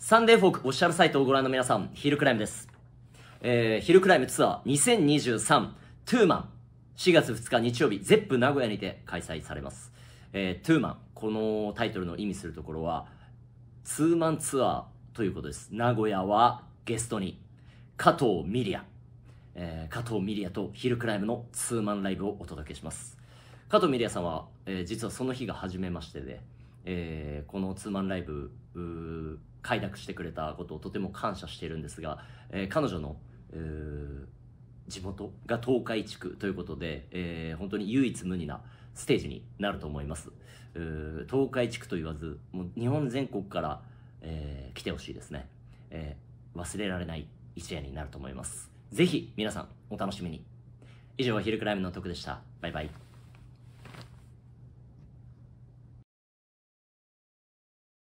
サンデーフォークオフィシャルサイトをご覧の皆さん、ヒルクライムです。えー、ヒルクライムツアー2023トゥーマン4月2日日曜日、ゼップ名古屋にて開催されます。えー、トゥーマン。このタイトルの意味するところは、ツーマンツアーということです。名古屋はゲストに、加藤ミリア。えー、加藤ミリアとヒルクライムのツーマンライブをお届けします。加藤ミリアさんは、えー、実はその日が初めましてで、えー、このツーマンライブ、快諾してくれたことをとても感謝しているんですが、えー、彼女の、えー、地元が東海地区ということで、えー、本当に唯一無二なステージになると思います。えー、東海地区と言わず、もう日本全国から、えー、来てほしいですね、えー。忘れられない一夜になると思います。ぜひ皆さんお楽しみに。以上はヒルクライムの徳でした。バイバイ。